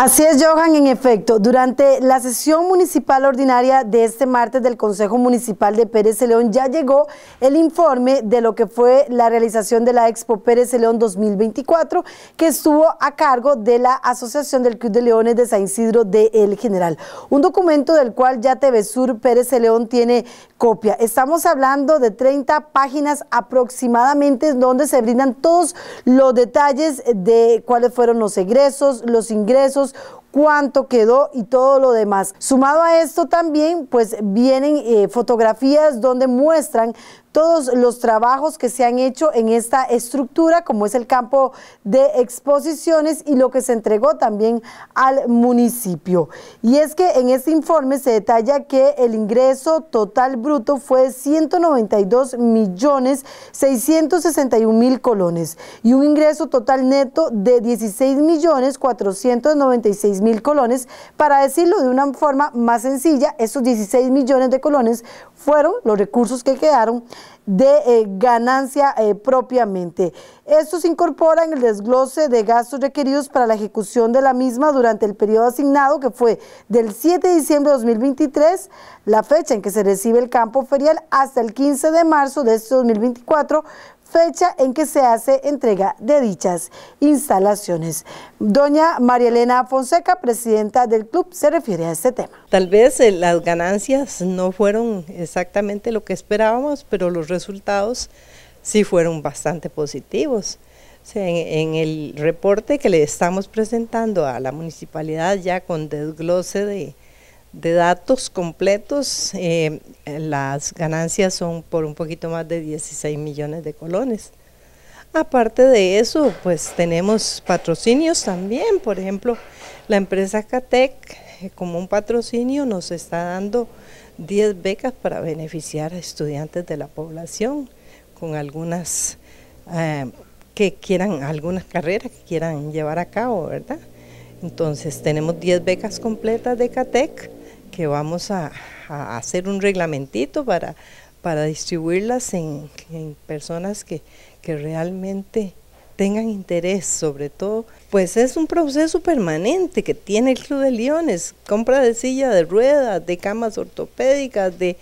Así es, Johan, en efecto. Durante la sesión municipal ordinaria de este martes del Consejo Municipal de Pérez de León ya llegó el informe de lo que fue la realización de la Expo Pérez de León 2024 que estuvo a cargo de la Asociación del Club de Leones de San Isidro de El General. Un documento del cual ya TV Pérez de León tiene copia. Estamos hablando de 30 páginas aproximadamente donde se brindan todos los detalles de cuáles fueron los egresos, los ingresos, cuánto quedó y todo lo demás. Sumado a esto también, pues vienen eh, fotografías donde muestran todos los trabajos que se han hecho en esta estructura, como es el campo de exposiciones y lo que se entregó también al municipio. Y es que en este informe se detalla que el ingreso total bruto fue de 192 millones 661 mil colones y un ingreso total neto de 16 millones 496 mil colones. Para decirlo de una forma más sencilla, esos 16 millones de colones fueron los recursos que quedaron de eh, ganancia eh, propiamente. Esto se incorpora en el desglose de gastos requeridos para la ejecución de la misma durante el periodo asignado, que fue del 7 de diciembre de 2023, la fecha en que se recibe el campo ferial, hasta el 15 de marzo de este 2024, fecha en que se hace entrega de dichas instalaciones. Doña María Elena Fonseca, presidenta del club, se refiere a este tema. Tal vez eh, las ganancias no fueron exactamente lo que esperábamos, pero los resultados sí fueron bastante positivos. en, el reporte que le estamos presentando a la municipalidad ya con desglose de, de datos completos, eh, las ganancias son por un poquito más de 16 millones de colones. Aparte de eso, pues tenemos patrocinios también. Por ejemplo, la empresa Catec, eh, como un patrocinio, nos está dando 10 becas para beneficiar a estudiantes de la población con algunas eh, que quieran, algunas carreras que quieran llevar a cabo, ¿verdad? Entonces tenemos 10 becas completas de CATEC que vamos a, hacer un reglamentito para, para distribuirlas en, personas que, que realmente tengan interés, sobre todo, pues es un proceso permanente que tiene el Club de Leones, compra de silla de ruedas, de camas ortopédicas, de,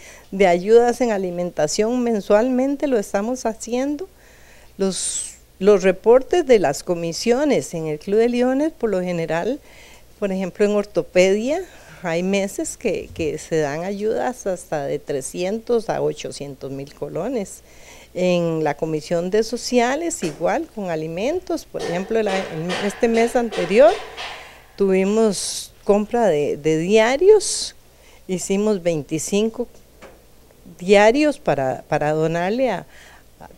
ayudas en alimentación mensualmente, lo estamos haciendo. Los, los reportes de las comisiones en el Club de Leones, por lo general, por ejemplo en ortopedia, hay meses que, se dan ayudas hasta de 300 a 800 mil colones. En la Comisión de Sociales, igual con alimentos, por ejemplo, este mes anterior tuvimos compra de, diarios, hicimos 25 diarios para, donarle a,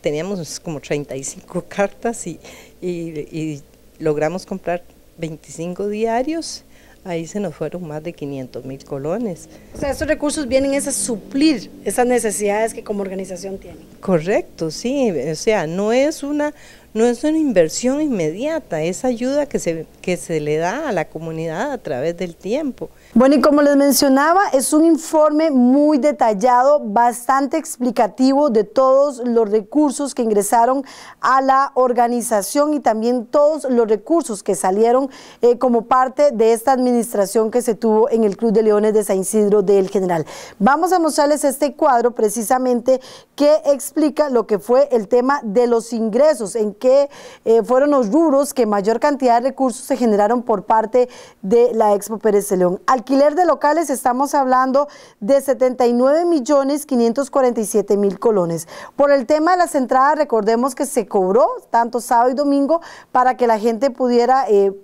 teníamos como 35 cartas y logramos comprar 25 diarios ahí se nos fueron más de 500 mil colones. O sea, estos recursos vienen a suplir esas necesidades que como organización tienen. Correcto, sí, o sea, no es una, no es una inversión inmediata, es ayuda que se, que se le da a la comunidad a través del tiempo. Bueno, y como les mencionaba, es un informe muy detallado, bastante explicativo de todos los recursos que ingresaron a la organización y también todos los recursos que salieron eh, como parte de esta administración que se tuvo en el Club de Leones de San Isidro del General. Vamos a mostrarles este cuadro precisamente que explica lo que fue el tema de los ingresos, en qué eh, fueron los rubros que mayor cantidad de recursos se generaron por parte de la Expo Pérez de León. Alquiler de locales estamos hablando de 79 millones 547 mil colones. Por el tema de las entradas, recordemos que se cobró tanto sábado y domingo para que la gente pudiera... Eh,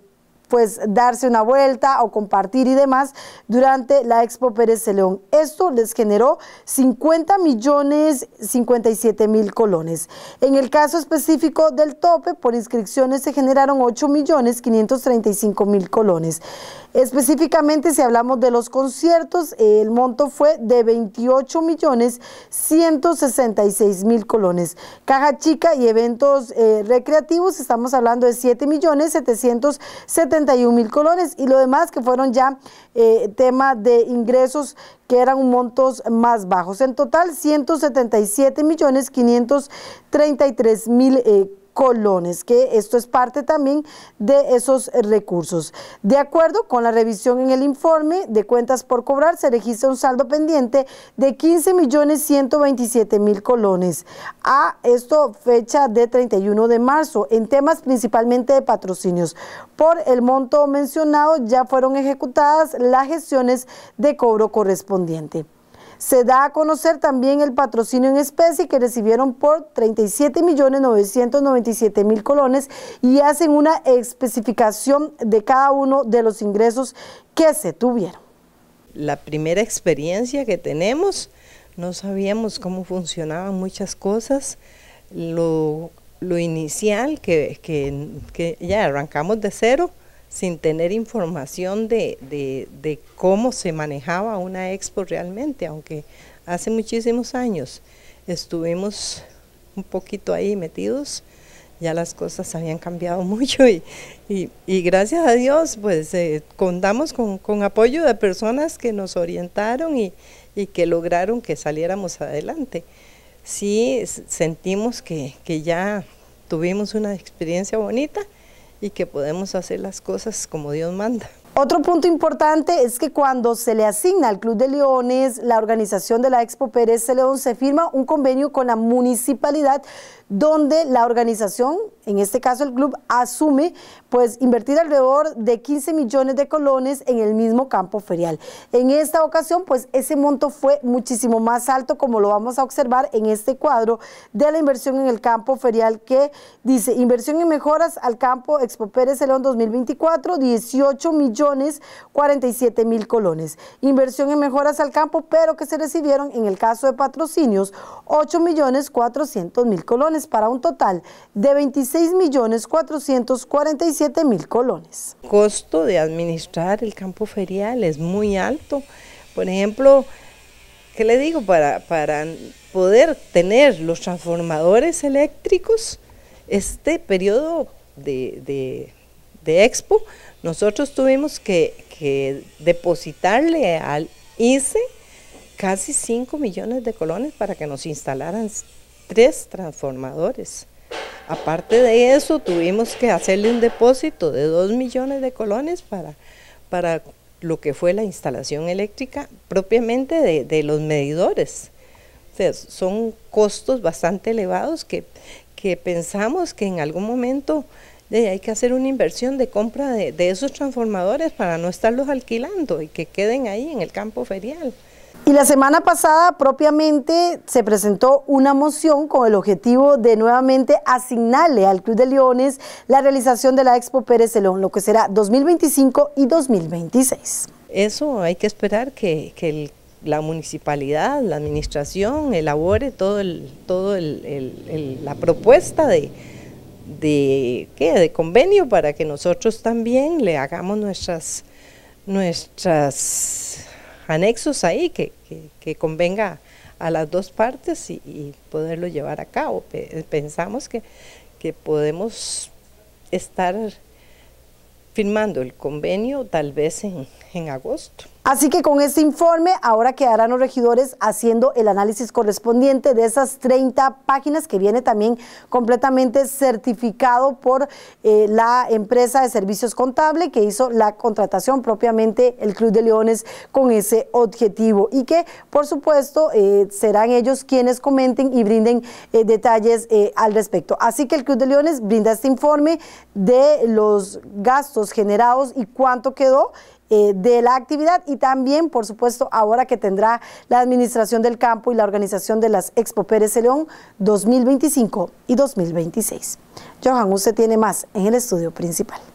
pues darse una vuelta o compartir y demás durante la Expo Pérez de León. Esto les generó 50 millones 57 mil colones. En el caso específico del tope, por inscripciones se generaron 8 millones 535 mil colones. Específicamente, si hablamos de los conciertos, el monto fue de 28 millones 166 mil colones. Caja chica y eventos eh, recreativos, estamos hablando de 7 millones 770 71 mil colones y lo demás que fueron ya eh, tema de ingresos que eran montos más bajos. En total, 177 millones 533 mil eh, colones, que esto es parte también de esos recursos. De acuerdo con la revisión en el informe de cuentas por cobrar, se registra un saldo pendiente de 15 millones 127 mil colones. A esto fecha de 31 de marzo, en temas principalmente de patrocinios. Por el monto mencionado ya fueron ejecutadas las gestiones de cobro correspondiente. Se da a conocer también el patrocinio en especie que recibieron por 37.997.000 colones y hacen una especificación de cada uno de los ingresos que se tuvieron. La primera experiencia que tenemos, no sabíamos cómo funcionaban muchas cosas, lo, inicial que ya arrancamos de cero, sin tener información de, cómo se manejaba una expo realmente, aunque hace muchísimos años estuvimos un poquito ahí metidos, ya las cosas habían cambiado mucho y, y, gracias a Dios pues eh, contamos con, apoyo de personas que nos orientaron y, que lograron que saliéramos adelante. Sí sentimos que ya tuvimos una experiencia bonita y que podemos hacer las cosas como Dios manda. Otro punto importante es que cuando se le asigna al Club de Leones la organización de la Expo Pérez León se firma un convenio con la municipalidad donde la organización, en este caso el club, asume pues invertir alrededor de 15 millones de colones en el mismo campo ferial. En esta ocasión, pues ese monto fue muchísimo más alto, como lo vamos a observar en este cuadro de la inversión en el campo ferial que dice inversión en mejoras al campo Expo Pérez León 2024, 18 millones 47 mil colones. Inversión en mejoras al campo, pero que se recibieron en el caso de patrocinios, 8 millones 400 mil colones para un total de 26.447.000 millones colones. El costo de administrar el campo ferial es muy alto. Por ejemplo, ¿qué le digo? Para, para poder tener los transformadores eléctricos, este periodo de, expo, nosotros tuvimos que, que depositarle al ICE casi 5 millones de colones para que nos instalaran tres transformadores. Aparte de eso, tuvimos que hacerle un depósito de 2 millones de colones para, lo que fue la instalación eléctrica propiamente de, los medidores. O sea, son costos bastante elevados que, pensamos que en algún momento hay que hacer una inversión de compra de esos transformadores para no estarlos alquilando y que queden ahí en el campo ferial. Y la semana pasada propiamente se presentó una moción con el objetivo de nuevamente asignarle al Club de Leones la realización de la Expo Pérez Celón, lo que será 2025 y 2026. Eso hay que esperar que, la municipalidad, la administración elabore todo el, todo la propuesta de, de, de convenio para que nosotros también le hagamos nuestras, nuestras anexos ahí que, convenga a las dos partes y, poderlo llevar a cabo. Pensamos que, que podemos estar firmando el convenio tal vez en, en agosto. Así que con este informe ahora quedarán los regidores haciendo el análisis correspondiente de esas 30 páginas que viene también completamente certificado por eh, la empresa de servicios contable que hizo la contratación propiamente el Club de Leones con ese objetivo y que por supuesto eh, serán ellos quienes comenten y brinden eh, detalles al respecto. Así que el Club de Leones brinda este informe de los gastos generados y cuánto quedó eh, de la actividad y también, por supuesto, ahora que tendrá la Administración del Campo y la organización de las Expo Pérez de León 2025 y 2026. Johan, usted tiene más en el estudio principal.